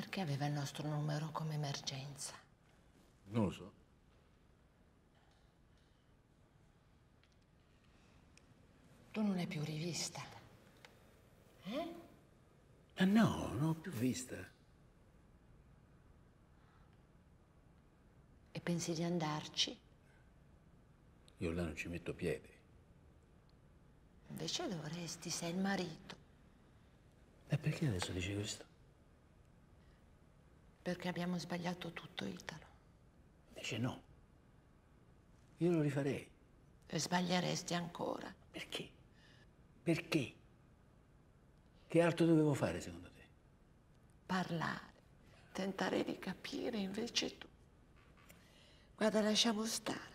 Perché aveva il nostro numero come emergenza? Non lo so. Tu non l'hai più rivista. Eh? Ah no, non l'ho più vista. E pensi di andarci? Io là non ci metto piede. Invece dovresti, sei il marito. E perché adesso dici questo? Perché abbiamo sbagliato tutto, Italo. Invece no. Io lo rifarei. E sbaglieresti ancora. Perché? Perché? Che altro dovevo fare, secondo te? Parlare, tentare di capire, invece tu. Guarda, lasciamo stare.